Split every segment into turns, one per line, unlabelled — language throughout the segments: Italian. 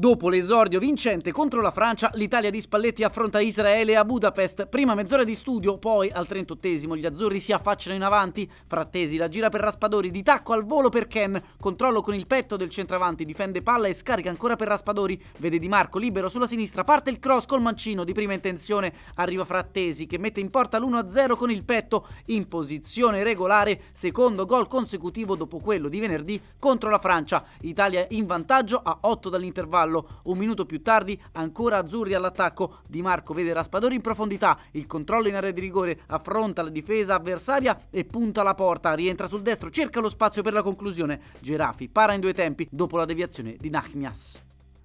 Dopo l'esordio vincente contro la Francia, l'Italia di Spalletti affronta Israele a Budapest. Prima mezz'ora di studio, poi al 38 gli azzurri si affacciano in avanti. Frattesi la gira per Raspadori, di tacco al volo per Ken, controllo con il petto del centravanti, difende palla e scarica ancora per Raspadori. Vede Di Marco libero sulla sinistra, parte il cross col mancino di prima intenzione. Arriva Frattesi che mette in porta l'1-0 con il petto in posizione regolare, secondo gol consecutivo dopo quello di venerdì contro la Francia. Italia in vantaggio a 8 dall'intervallo fallo. Un minuto più tardi ancora Azzurri all'attacco. Di Marco vede Raspadori in profondità, il controllo in area di rigore, affronta la difesa avversaria e punta la porta. Rientra sul destro, cerca lo spazio per la conclusione. Gerafi para in due tempi dopo la deviazione di Nachmias.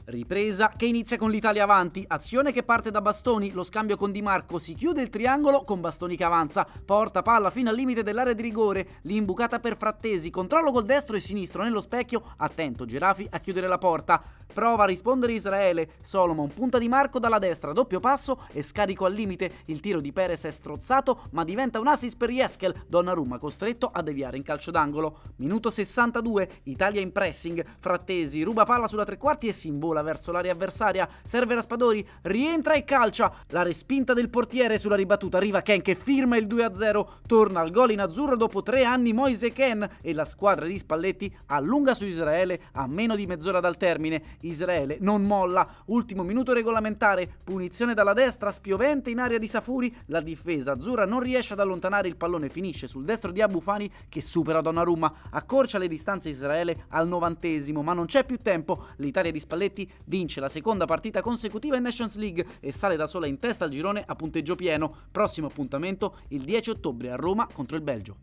Ripresa che inizia con l'Italia avanti, azione che parte da Bastoni, lo scambio con Di Marco, si chiude il triangolo con Bastoni che avanza, porta palla fino al limite dell'area di rigore, l'imbucata per Frattesi, controllo col destro e sinistro nello specchio, attento Gerafi a chiudere la porta, prova a rispondere Israele, Solomon punta Di Marco dalla destra, doppio passo e scarico al limite, il tiro di Perez è strozzato ma diventa un assist per Jeskel, Donnarumma costretto a deviare in calcio d'angolo. Minuto 62, Italia in pressing, Frattesi ruba palla sulla tre quarti e si imbolla vola verso l'area avversaria, serve Raspadori, rientra e calcia, la respinta del portiere sulla ribattuta, arriva Ken che firma il 2-0, torna al gol in azzurro dopo tre anni Moise Ken e la squadra di Spalletti allunga su Israele a meno di mezz'ora dal termine, Israele non molla, ultimo minuto regolamentare, punizione dalla destra, spiovente in area di Safuri, la difesa azzurra non riesce ad allontanare il pallone, finisce sul destro di Abufani che supera Donnarumma, accorcia le distanze Israele al novantesimo, ma non c'è più tempo, l'Italia di Spalletti vince la seconda partita consecutiva in Nations League e sale da sola in testa al girone a punteggio pieno. Prossimo appuntamento il 10 ottobre a Roma contro il Belgio.